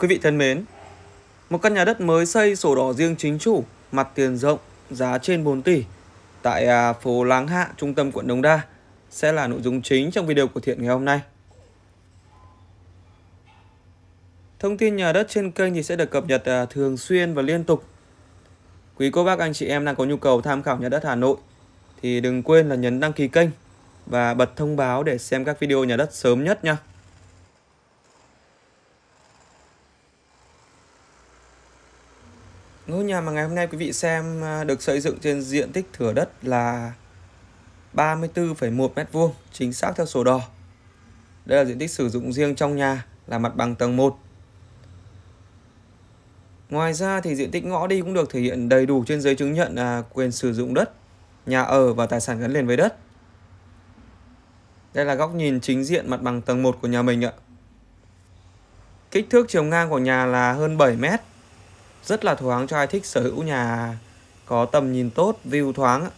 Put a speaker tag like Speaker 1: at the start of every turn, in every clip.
Speaker 1: Quý vị thân mến, một căn nhà đất mới xây sổ đỏ riêng chính chủ, mặt tiền rộng, giá trên 4 tỷ tại à, phố Láng Hạ, trung tâm quận Đống Đa sẽ là nội dung chính trong video của Thiện ngày hôm nay. Thông tin nhà đất trên kênh thì sẽ được cập nhật à, thường xuyên và liên tục. Quý cô bác anh chị em đang có nhu cầu tham khảo nhà đất Hà Nội thì đừng quên là nhấn đăng ký kênh và bật thông báo để xem các video nhà đất sớm nhất nha. Ngôi nhà mà ngày hôm nay quý vị xem à, được xây dựng trên diện tích thửa đất là 34,1 m2, chính xác theo sổ đỏ. Đây là diện tích sử dụng riêng trong nhà là mặt bằng tầng 1. Ngoài ra thì diện tích ngõ đi cũng được thể hiện đầy đủ trên giấy chứng nhận à, quyền sử dụng đất, nhà ở và tài sản gắn liền với đất. Đây là góc nhìn chính diện mặt bằng tầng 1 của nhà mình ạ. Kích thước chiều ngang của nhà là hơn 7 mét rất là thoáng cho ai thích sở hữu nhà có tầm nhìn tốt, view thoáng.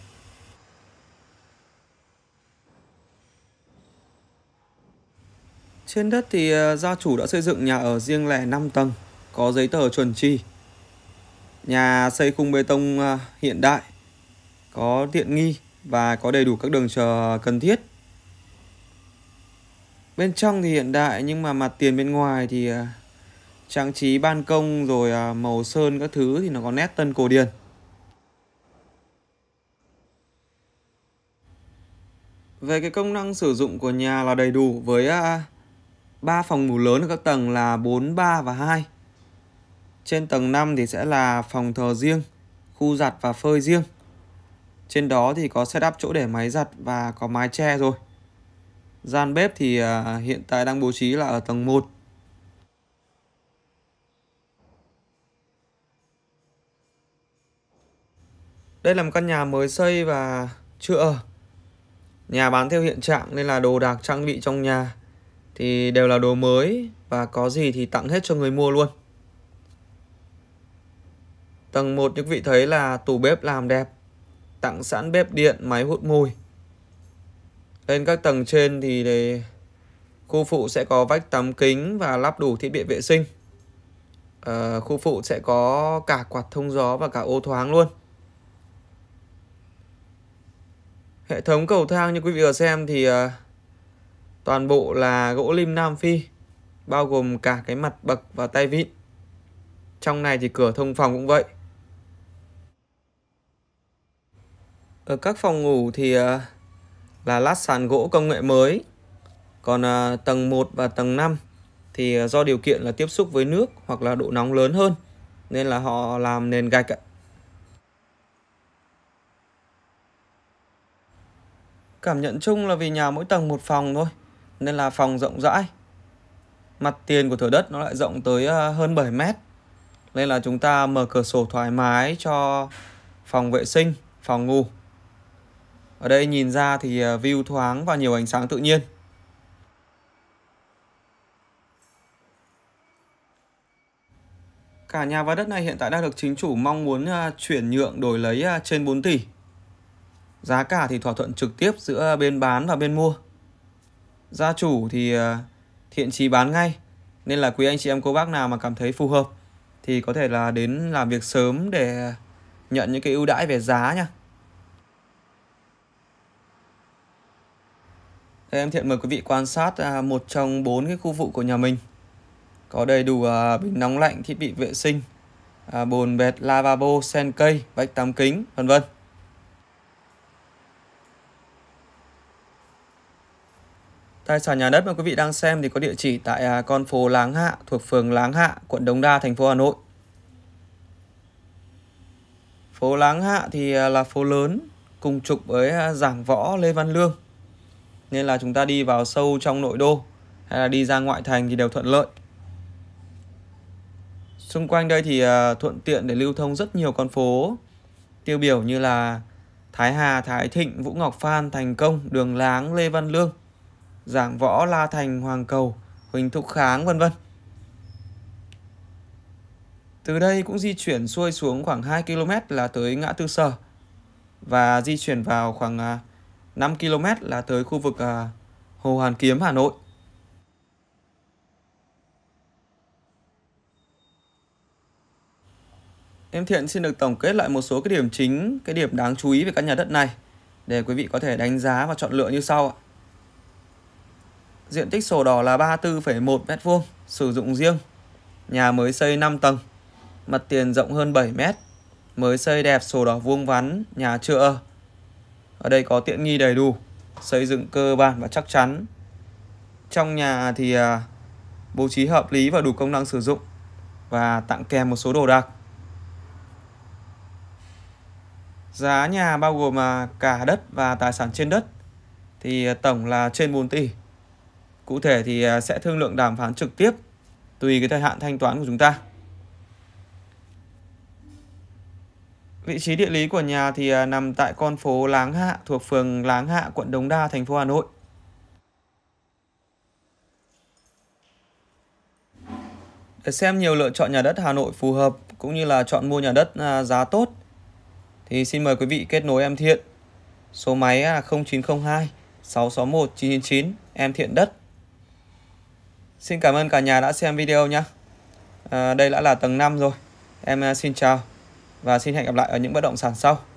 Speaker 1: Trên đất thì ờ, gia chủ đã xây dựng nhà ở riêng lẻ 5 tầng, có giấy tờ chuẩn chi. Nhà xây khung bê tông ờ, hiện đại, có tiện nghi và có đầy đủ các đường chờ cần thiết. Bên trong thì hiện đại nhưng mà mặt tiền bên ngoài thì ờ, trang trí ban công rồi à, màu sơn các thứ thì nó có nét tân cổ điển Về cái công năng sử dụng của nhà là đầy đủ với à, ba phòng ngủ lớn ở các tầng là 4, 3 và 2. Trên tầng 5 thì sẽ là phòng thờ riêng, khu giặt và phơi riêng. Trên đó thì có setup chỗ để máy giặt và có mái che rồi. Gian bếp thì à, hiện tại đang bố trí là ở tầng 1. Đây là một căn nhà mới xây và chưa ở. Nhà bán theo hiện trạng nên là đồ đạc trang bị trong nhà thì đều là đồ mới và có gì thì tặng hết cho người mua luôn. Tầng 1 những vị thấy là tủ bếp làm đẹp, tặng sẵn bếp điện, máy hút mùi. Lên các tầng trên thì để khu phụ sẽ có vách tắm kính và lắp đủ thiết bị vệ sinh. À, khu phụ sẽ có cả quạt thông gió và cả ô thoáng luôn. Hệ thống cầu thang như quý vị vừa xem thì ờ, toàn bộ là gỗ lim Nam Phi bao gồm cả cái mặt bậc và tay vịn. Trong này thì cửa thông phòng cũng vậy. Ở các phòng ngủ thì ờ, là lát sàn gỗ công nghệ mới. Còn ờ, tầng 1 và tầng 5 thì do điều kiện là tiếp xúc với nước hoặc là độ nóng lớn hơn nên là họ làm nền gạch ạ. Cảm nhận chung là vì nhà mỗi tầng một phòng thôi, nên là phòng rộng rãi. Mặt tiền của thửa đất nó lại rộng tới ờ, hơn 7 mét. Nên là chúng ta mở cửa sổ thoải mái cho phòng vệ sinh, phòng ngủ. Ở đây nhìn ra thì ờ, view thoáng và nhiều ánh sáng tự nhiên. Cả nhà và đất này hiện tại đang được chính chủ mong muốn ờ, chuyển nhượng đổi lấy trên 4 tỷ. Giá cả thì thỏa thuận trực tiếp giữa bên bán và bên mua. Gia chủ thì ờ, thiện trí bán ngay, nên là quý anh chị em cô bác nào mà cảm thấy phù hợp thì có thể là đến làm việc sớm để nhận những cái ưu đãi về giá nha. em Thiện mời quý vị quan sát à, một trong bốn cái khu vụ của nhà mình. Có đầy đủ à, bình nóng lạnh, thiết bị vệ sinh, à, bồn bệt, lavabo, sen cây, vách tắm kính, vân vân. Tài sản nhà đất mà quý vị đang xem thì có địa chỉ tại à, con phố Láng Hạ thuộc phường Láng Hạ, quận Đống Đa, thành phố Hà Nội. Phố Láng Hạ thì à, là phố lớn cùng trục với à, Giảng Võ Lê Văn Lương. Nên là chúng ta đi vào sâu trong nội đô hay là đi ra ngoại thành thì đều thuận lợi. Xung quanh đây thì thuận tiện để lưu thông rất nhiều con phố tiêu biểu như là Thái Hà, Thái Thịnh, Vũ Ngọc Phan, Thành Công, Đường Láng, Lê Văn Lương Giảng Võ, La Thành, Hoàng Cầu, Huỳnh thúc Kháng vân vân. Từ đây cũng di chuyển xuôi xuống khoảng 2 km là tới ngã Tư Sở và di chuyển vào khoảng 5 à, km là tới khu vực à, Hồ Hoàn Kiếm, Hà Nội. Em Thiện xin được tổng kết lại một số cái điểm chính, cái điểm đáng chú ý về căn nhà đất này để quý vị có thể đánh giá và chọn lựa như sau ạ diện tích sổ đỏ là 34,1 m2, sử dụng riêng. Nhà mới xây 5 tầng, mặt tiền rộng hơn 7 m, mới xây đẹp sổ đỏ vuông vắn, nhà chưa ở. Ở đây có tiện nghi đầy đủ, xây dựng cơ bản và chắc chắn. Trong nhà thì à, bố trí hợp lý và đủ công năng sử dụng và tặng kèm một số đồ đạc. Giá nhà bao gồm à, cả đất và tài sản trên đất thì à, tổng là trên 4 tỷ. Cụ thể thì à, sẽ thương lượng đàm phán trực tiếp tùy cái thời hạn thanh toán của chúng ta. Vị trí địa lý của nhà thì à, nằm tại con phố Láng Hạ thuộc phường Láng Hạ, quận Đống Đa, thành phố Hà Nội. Để xem nhiều lựa chọn nhà đất Hà Nội phù hợp cũng như là chọn mua nhà đất à, giá tốt thì xin mời quý vị kết nối em Thiện. Số máy là 0902 661 999 em Thiện Đất. Xin cảm ơn cả nhà đã xem video nhé. Ờ, đây đã là tầng 5 rồi. Em ờ, xin chào và xin hẹn gặp lại ở những bất động sản sau.